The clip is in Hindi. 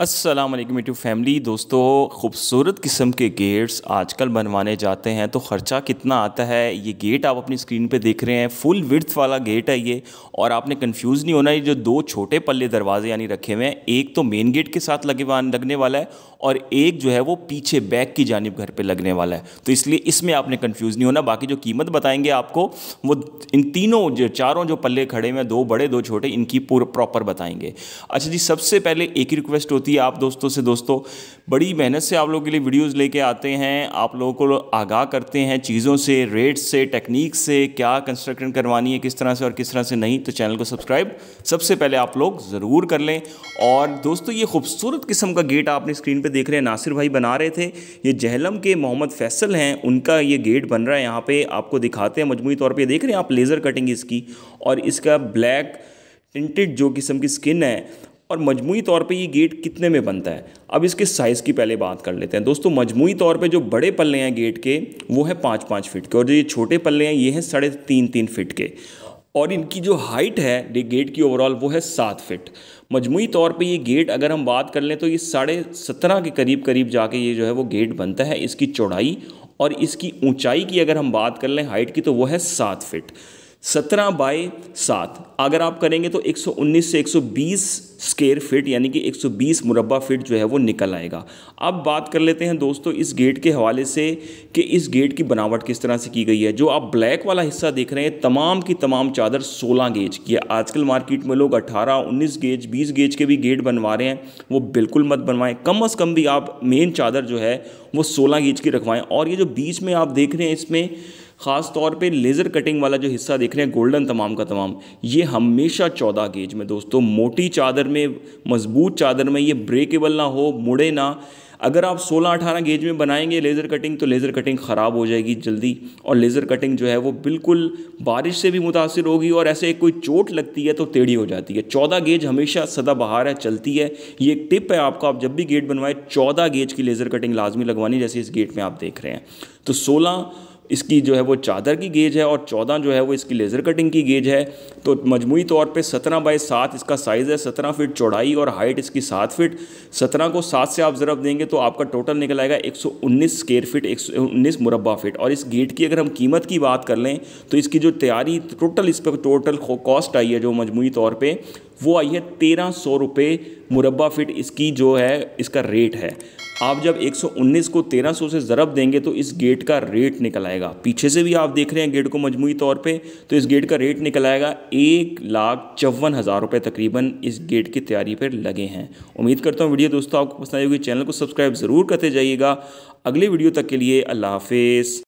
अस्सलाम वालेकुम टू फैमिली दोस्तों खूबसूरत किस्म के गेट्स आजकल बनवाने जाते हैं तो ख़र्चा कितना आता है ये गेट आप अपनी स्क्रीन पे देख रहे हैं फुल विर्थ वाला गेट है ये और आपने कंफ्यूज नहीं होना ये जो दो छोटे पल्ले दरवाजे यानी रखे हुए हैं एक तो मेन गेट के साथ लगे लगने वाला है और एक जो है वो पीछे बैक की जानब घर पर लगने वाला है तो इसलिए इसमें आपने कन्फ्यूज़ नहीं होना बाकी जो कीमत बताएंगे आपको वो इन तीनों जो चारों जो पल्ले खड़े हुए हैं दो बड़े दो छोटे इनकी पूरा प्रॉपर बताएंगे अच्छा जी सबसे पहले एक ही रिक्वेस्ट होती होती है आप दोस्तों से दोस्तों बड़ी मेहनत से आप लोगों के लिए वीडियोस लेके आते हैं आप लोगों को आगाह करते हैं चीज़ों से रेट से टेक्निक से क्या कंस्ट्रक्शन करवानी है किस तरह से और किस तरह से नहीं तो चैनल को सब्सक्राइब सबसे पहले आप लोग ज़रूर कर लें और दोस्तों ये खूबसूरत किस्म का गेट आपने स्क्रीन पर देख रहे हैं नासिर भाई बना रहे थे ये जहलम के मोहम्मद फैसल हैं उनका ये गेट बन रहा है यहाँ पर आपको दिखाते हैं मजमू तौर पर देख रहे हैं आप लेज़र कटिंग इसकी और इसका ब्लैक टिंटेड जो किस्म की स्किन है और मजमू तौर पे ये गेट कितने में बनता है अब इसके साइज़ की पहले बात कर लेते हैं दोस्तों मजमू तौर पे जो बड़े पल्ले हैं गेट के वो है पाँच पाँच फिट के और जो ये छोटे पल्ले हैं ये हैं साढ़े तीन तीन फिट के और इनकी जो हाइट है गेट की ओवरऑल वो है सात फिट मजमू तौर पे ये गेट अगर हम बात कर लें तो ये साढ़े सत्रह के करीब करीब जाके ये जो है वो गेट बनता है इसकी चौड़ाई और इसकी ऊंचाई की अगर हम बात कर लें हाइट की तो वो है सात फिट सत्रह बाई सात अगर आप करेंगे तो 119 से 120 स्केयर फिट यानी कि 120 मुरबा फिट जो है वो निकल आएगा अब बात कर लेते हैं दोस्तों इस गेट के हवाले से कि इस गेट की बनावट किस तरह से की गई है जो आप ब्लैक वाला हिस्सा देख रहे हैं तमाम की तमाम चादर 16 गेज की है आजकल मार्केट में लोग 18, 19 गेज 20 गेज के भी गेट बनवा रहे हैं वो बिल्कुल मत बनवाएं कम अज़ कम भी आप मेन चादर जो है वो सोलह गेज की रखवाएँ और ये जो बीच में आप देख रहे हैं इसमें ख़ास तौर पे लेज़र कटिंग वाला जो हिस्सा देख रहे हैं गोल्डन तमाम का तमाम ये हमेशा चौदह गेज में दोस्तों मोटी चादर में मजबूत चादर में ये ब्रेकेबल ना हो मुड़े ना अगर आप 16-18 गेज में बनाएंगे लेज़र कटिंग तो लेज़र कटिंग ख़राब हो जाएगी जल्दी और लेज़र कटिंग जो है वो बिल्कुल बारिश से भी मुतासर होगी और ऐसे कोई चोट लगती है तो टेढ़ी हो जाती है 14 गेज हमेशा सदा बहार है चलती है ये एक टिप है आपको आप जब भी गेट बनवाएं 14 गेज की लेज़र कटिंग लाजमी लगवानी जैसे इस गेट में आप देख रहे हैं तो सोलह इसकी जो है वो चादर की गेज है और चौदह जो है वो इसकी लेज़र कटिंग की गेज है तो मजमू तौर पर सत्रह बाई सात इसका साइज़ है सत्रह फिट चौड़ाई और हाइट इसकी सात फिट सत्रह को सात से आप ज़रब देंगे तो आपका टोटल निकल आएगा एक सौ उन्नीस स्केयर फिट एक सौ उन्नीस मुरबा फिट और इस गेट की अगर हम कीमत की बात कर लें तो इसकी जो तैयारी टोटल इस पर टोटल कॉस्ट आई है जो मजमू तौर पर वो आई है तेरह सौ रुपये मुरबा फिट इसकी जो है इसका रेट है आप जब 119 को 1300 से ज़रब देंगे तो इस गेट का रेट निकल आएगा पीछे से भी आप देख रहे हैं गेट को मजमू तौर पे तो इस गेट का रेट निकल आएगा एक लाख चौवन हज़ार रुपये तकरीबन इस गेट की तैयारी पर लगे हैं उम्मीद करता हूँ वीडियो दोस्तों आपको पसंद आएगी होगी चैनल को सब्सक्राइब ज़रूर करते जाइएगा अगले वीडियो तक के लिए अल्लाह हाफ